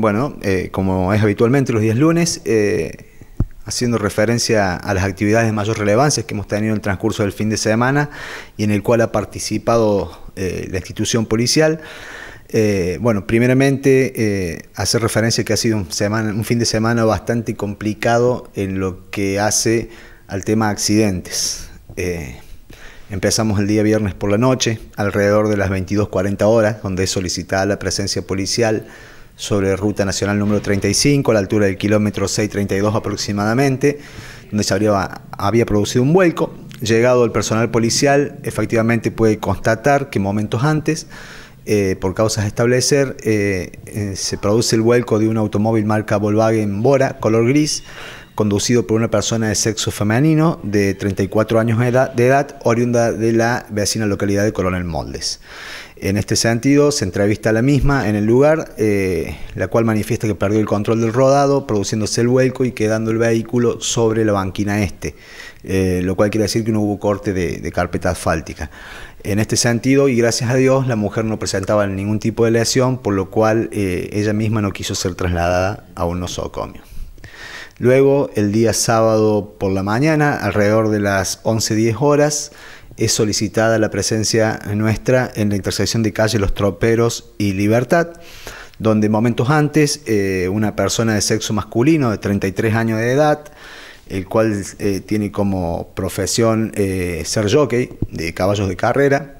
bueno, eh, como es habitualmente los días lunes, eh, haciendo referencia a las actividades de mayor relevancia que hemos tenido en el transcurso del fin de semana y en el cual ha participado eh, la institución policial. bueno, primeramente hacer referencia que ha sido un, un fin de semana bastante complicado en lo que hace al tema accidentes. empezamos el día viernes por la noche, alrededor de las 22.40 horas, donde es solicitada la presencia policial sobre Ruta Nacional número 35, a la altura del kilómetro 632 aproximadamente, donde se había producido un vuelco. Llegado el personal policial, efectivamente puede constatar que momentos antes, eh, por causas de establecer, eh, eh, se produce el vuelco de un automóvil marca Volkswagen Bora, color gris, conducido por una persona de sexo femenino de 34 años de edad, de edad, oriunda de la vecina localidad de Coronel Moldes. En este sentido, se entrevista a la misma en el lugar, eh, la cual manifiesta que perdió el control del rodado, produciéndose el vuelco y quedando el vehículo sobre la banquina este, eh, lo cual quiere decir que no hubo corte de, carpeta asfáltica. En este sentido, y gracias a Dios, la mujer no presentaba ningún tipo de lesión, por lo cual eh, ella misma no quiso ser trasladada a un nosocomio. Luego, el día sábado por la mañana, alrededor de las 11-10 horas, es solicitada la presencia nuestra en la intersección de calle Los Troperos y Libertad, donde momentos antes eh, una persona de sexo masculino de 33 años de edad, el cual eh, tiene como profesión eh, ser jockey de caballos de carrera,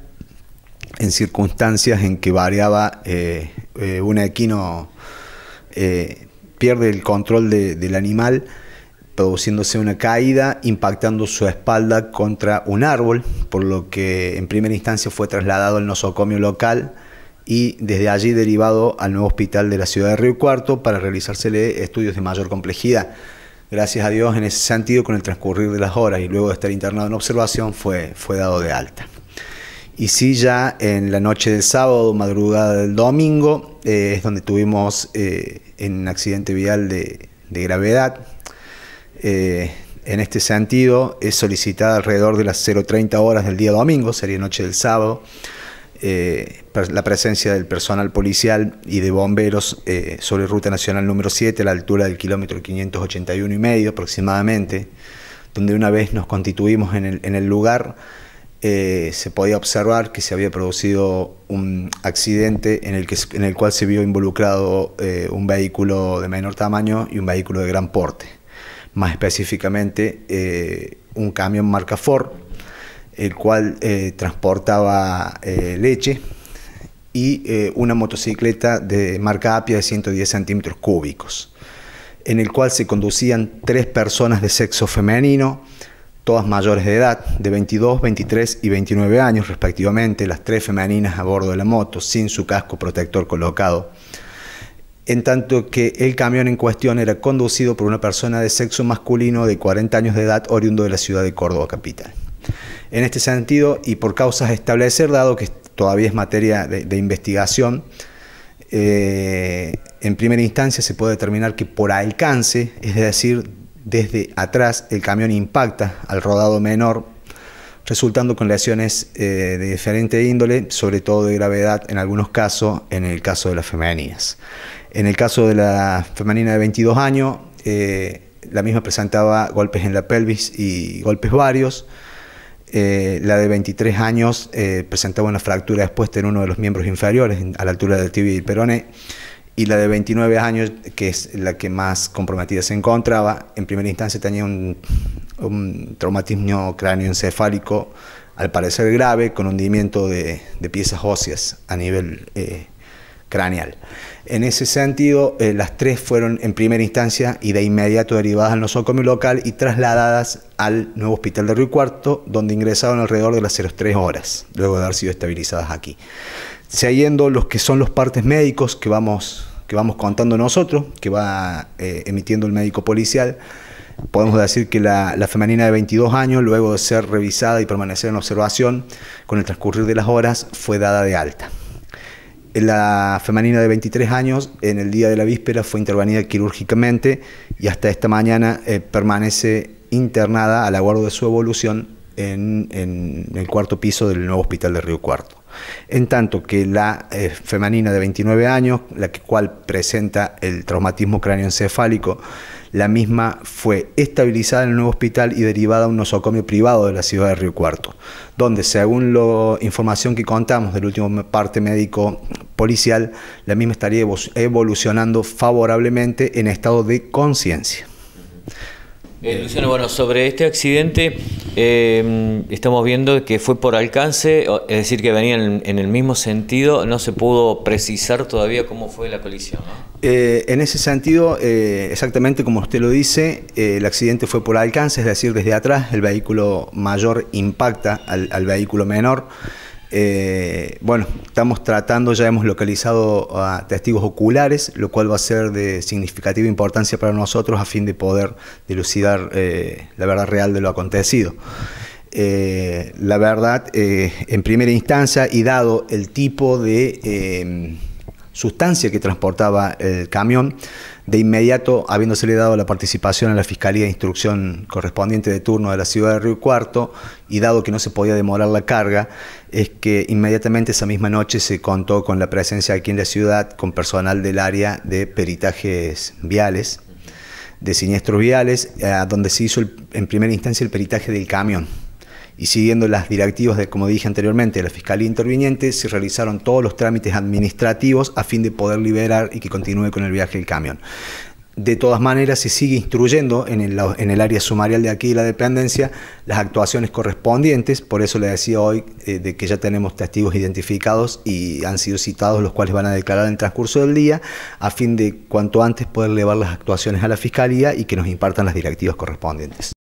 en circunstancias en que variaba un equino, pierde el control del animal, produciéndose una caída impactando su espalda contra un árbol, por lo que en primera instancia fue trasladado al nosocomio local y desde allí derivado al nuevo hospital de la ciudad de Río Cuarto para realizársele estudios de mayor complejidad. Gracias a Dios en ese sentido, con el transcurrir de las horas y luego de estar internado en observación, fue, fue dado de alta. Y sí, ya en la noche del sábado, madrugada del domingo, eh, es donde tuvimos un eh, accidente vial de, de gravedad, eh, en este sentido, es solicitada alrededor de las 0.30 horas del día domingo, sería noche del sábado, eh, la presencia del personal policial y de bomberos eh, sobre Ruta Nacional número 7, a la altura del kilómetro 581 y medio aproximadamente, donde una vez nos constituimos en el, lugar, se podía observar que se había producido un accidente en el cual se vio involucrado un vehículo de menor tamaño y un vehículo de gran porte más específicamente eh, un camión marca Ford, el cual eh, transportaba eh, leche y una motocicleta de marca Apia de 110 centímetros cúbicos, en el cual se conducían tres personas de sexo femenino, todas mayores de edad, de 22, 23 y 29 años respectivamente, las tres femeninas a bordo de la moto, sin su casco protector colocado en tanto que el camión en cuestión era conducido por una persona de sexo masculino de 40 años de edad oriundo de la ciudad de Córdoba capital. En este sentido, y por causas establecer, dado que todavía es materia de, investigación, eh, en primera instancia se puede determinar que por alcance, es decir, desde atrás el camión impacta al rodado menor resultando con lesiones eh, de diferente índole, sobre todo de gravedad en algunos casos, en el caso de las femeninas. En el caso de la femenina de 22 años, eh, la misma presentaba golpes en la pelvis y golpes varios. Eh, la de 23 años presentaba una fractura expuesta en uno de los miembros inferiores, a la altura del tibia y peroné. Y la de 29 años, que es la que más comprometida se encontraba, en primera instancia tenía un, un traumatismo cráneoencefálico al parecer grave con hundimiento de, piezas óseas a nivel eh, craneal. En ese sentido, eh, las tres fueron en primera instancia y de inmediato derivadas al nosocomio local y trasladadas al nuevo hospital de Río Cuarto, donde ingresaron alrededor de las 03 horas, luego de haber sido estabilizadas aquí. Siguiendo los que son los partes médicos que vamos, que vamos contando nosotros, que va eh, emitiendo el médico policial, Podemos decir que la, femenina de 22 años, luego de ser revisada y permanecer en observación, con el transcurrir de las horas fue dada de alta. La femenina de 23 años, en el día de la víspera, fue intervenida quirúrgicamente y hasta esta mañana eh, permanece internada al aguardo de su evolución en el cuarto piso del nuevo hospital de Río Cuarto. En tanto que la eh, femenina de 29 años, la cual presenta el traumatismo cráneoencefálico, la misma fue estabilizada en el nuevo hospital y derivada a un nosocomio privado de la ciudad de Río Cuarto, donde, según la información que contamos del último parte médico policial, la misma estaría evolucionando favorablemente en estado de conciencia. Eh, Luciano, bueno, sobre este accidente Em, estamos viendo que fue por alcance, es decir, que venían en, el mismo sentido, no se pudo precisar todavía cómo fue la colisión. Eh, en ese sentido, eh, exactamente como usted lo dice, eh, el accidente fue por alcance, es decir, desde atrás el vehículo mayor impacta al vehículo menor. Eh, bueno, estamos tratando, ya hemos localizado a testigos oculares, lo cual va a ser de significativa importancia para nosotros a fin de poder dilucidar eh, la verdad real de lo acontecido. Eh, la verdad, en primera instancia, y dado el tipo de sustancia que transportaba el camión, de inmediato, habiéndosele dado la participación a la Fiscalía de Instrucción correspondiente de turno de la ciudad de Río Cuarto, y dado que no se podía demorar la carga, es que inmediatamente esa misma noche se contó con la presencia aquí en la ciudad con personal del área de peritajes viales, de siniestros viales, donde se hizo en primera instancia el peritaje del camión y siguiendo las directivas de, como dije anteriormente, de la Fiscalía Interviniente, se realizaron todos los trámites administrativos a fin de poder liberar y que continúe con el viaje el camión. De todas maneras, se sigue instruyendo en el, área sumarial de aquí de la dependencia las actuaciones correspondientes. Por eso le decía hoy eh, de que ya tenemos testigos identificados y han sido citados, los cuales van a declarar en el transcurso del día, a fin de cuanto antes poder llevar las actuaciones a la Fiscalía y que nos impartan las directivas correspondientes.